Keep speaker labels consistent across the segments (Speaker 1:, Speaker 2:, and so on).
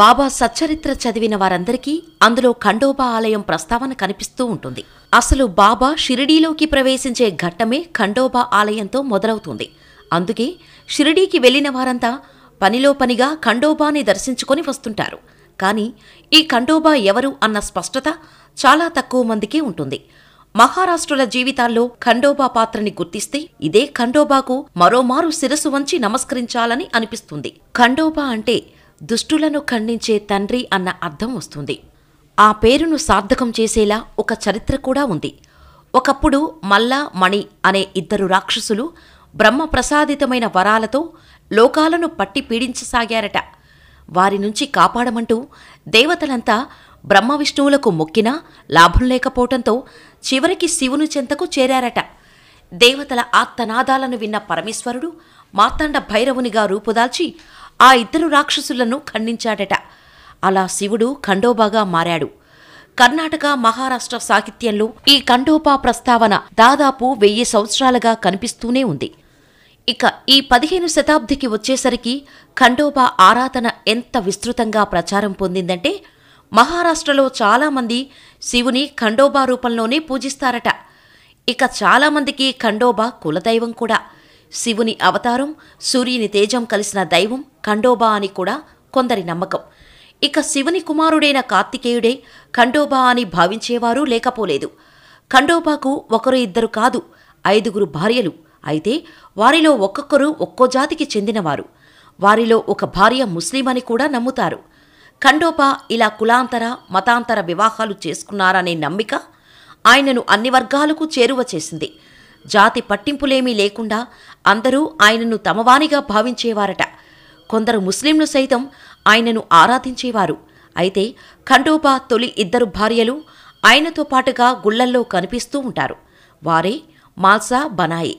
Speaker 1: బాబా సచ్చరిత్ర చదివిన వారందరికీ అందులో ఖండోబా ఆలయం ప్రస్తావన కనిపిస్తూ ఉంటుంది అసలు బాబా షిరిడీలోకి ప్రవేశించే ఘట్టమే ఖండోబా ఆలయంతో మొదలవుతుంది అందుకే షిరిడీకి వెళ్లిన వారంతా పనిలో పనిగా ఖండోబాని దర్శించుకొని వస్తుంటారు కానీ ఈ ఖండోబా ఎవరు అన్న స్పష్టత చాలా తక్కువ మందికి ఉంటుంది మహారాష్ట్రుల జీవితాల్లో ఖండోబా పాత్రని గుర్తిస్తే ఇదే ఖండోబాకు మరోమారు శిరసు వంచి నమస్కరించాలని అనిపిస్తుంది ఖండోబా అంటే దుష్టులను ఖండించే తండ్రి అన్న అర్థం వస్తుంది ఆ పేరును సార్థకం చేసేలా ఒక చరిత్ర కూడా ఉంది ఒకప్పుడు మల్లా మణి అనే ఇద్దరు రాక్షసులు బ్రహ్మ ప్రసాదితమైన వరాలతో లోకాలను పట్టి పీడించసాగారట వారి నుంచి కాపాడమంటూ దేవతలంతా బ్రహ్మ విష్ణువులకు మొక్కినా లాభం లేకపోవటంతో చివరికి శివుని చెంతకు చేరారట దేవతల ఆత్తనాదాలను విన్న పరమేశ్వరుడు మార్తాండ భైరవునిగా రూపుదాల్చి ఆ ఇద్దరు రాక్షసులను ఖండించాడట అలా శివుడు ఖండోబాగా మారాడు కర్ణాటక మహారాష్ట్ర సాహిత్యంలో ఈ ఖండోబా ప్రస్తావన దాదాపు వెయ్యి సంవత్సరాలుగా కనిపిస్తూనే ఉంది ఇక ఈ పదిహేను శతాబ్దికి వచ్చేసరికి ఖండోబా ఆరాధన ఎంత విస్తృతంగా ప్రచారం పొందిందంటే మహారాష్ట్రలో చాలామంది శివుని ఖండోబా రూపంలోనే పూజిస్తారట ఇక చాలామందికి ఖండోబా కులదైవం కూడా శివుని అవతారం సూర్యుని తేజం కలిసిన దైవం ఖండోబా అని కూడా కొందరి నమ్మకం ఇక శివుని కుమారుడైన కార్తికేయుడే ఖండోబా అని భావించేవారు లేకపోలేదు ఖండోబాకు ఒకరు ఇద్దరు కాదు ఐదుగురు భార్యలు అయితే వారిలో ఒక్కొక్కరు ఒక్కో జాతికి చెందినవారు వారిలో ఒక భార్య ముస్లిం అని కూడా నమ్ముతారు ఖండోబా ఇలా కులాంతర మతాంతర వివాహాలు చేసుకున్నారనే నమ్మిక ఆయనను అన్ని వర్గాలకు చేరువ చేసింది జాతి పట్టింపులేమీ లేకుండా అందరూ ఆయనను తమవానిగా భావించేవారట కొందరు ముస్లింలు సైతం ఆయనను ఆరాధించేవారు అయితే ఖండోబా తొలి ఇద్దరు భార్యలు ఆయనతో పాటుగా గుళ్లల్లో కనిపిస్తూ ఉంటారు వారే మాల్సా బనాయి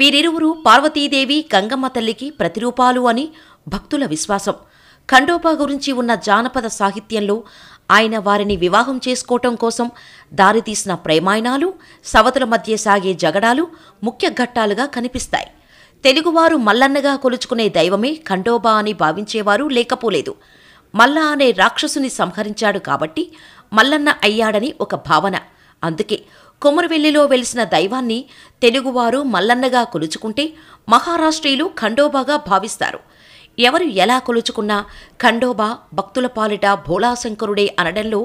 Speaker 1: వీరిరువురు పార్వతీదేవి గంగమ్మ తల్లికి ప్రతిరూపాలు అని భక్తుల విశ్వాసం ఖండోబా గురించి ఉన్న జానపద సాహిత్యంలో ఆయన వారిని వివాహం చేసుకోవటం కోసం దారితీసిన ప్రేమాయణాలు సవతుల మధ్య సాగే జగడాలు ముఖ్య ఘట్టాలుగా కనిపిస్తాయి తెలుగువారు మల్లన్నగా కొలుచుకునే దైవమే ఖండోబా అని భావించేవారు లేకపోలేదు మల్ల అనే రాక్షసుని సంహరించాడు కాబట్టి మల్లన్న అయ్యాడని ఒక భావన అందుకే కొమరవెల్లిలో వెలిసిన దైవాన్ని తెలుగువారు మల్లన్నగా కొలుచుకుంటే మహారాష్ట్రీయులు ఖండోబాగా భావిస్తారు ఎవరు ఎలా కొలుచుకున్నా ఖండోబా భక్తుల పాలిట భోళాశంకరుడే అనడంలో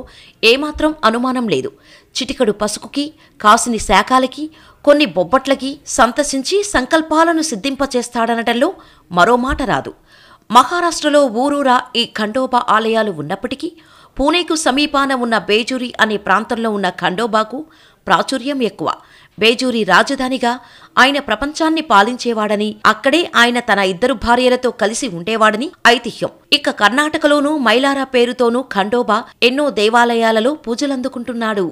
Speaker 1: ఏమాత్రం అనుమానం లేదు చిటికడు పసుకుకి కాసిని శాఖాలకి కొన్ని బొబ్బట్లకి సంతసించి సంకల్పాలను సిద్ధింపచేస్తాడనడంలో మరో మాట రాదు మహారాష్ట్రలో ఊరూరా ఈ ఖండోబా ఆలయాలు ఉన్నప్పటికీ పూణేకు సమీపాన ఉన్న బేజూరి అనే ప్రాంతంలో ఉన్న ఖండోబాకు ప్రాచుర్యం ఎక్కువ బేజూరి రాజధానిగా ఆయన ప్రపంచాన్ని పాలించేవాడని అక్కడే ఆయన తన ఇద్దరు భార్యలతో కలిసి ఉండేవాడని ఐతిహ్యం ఇక కర్ణాటకలోనూ మైలారా పేరుతోనూ ఖండోబా ఎన్నో దేవాలయాలలో పూజలందుకుంటున్నాడు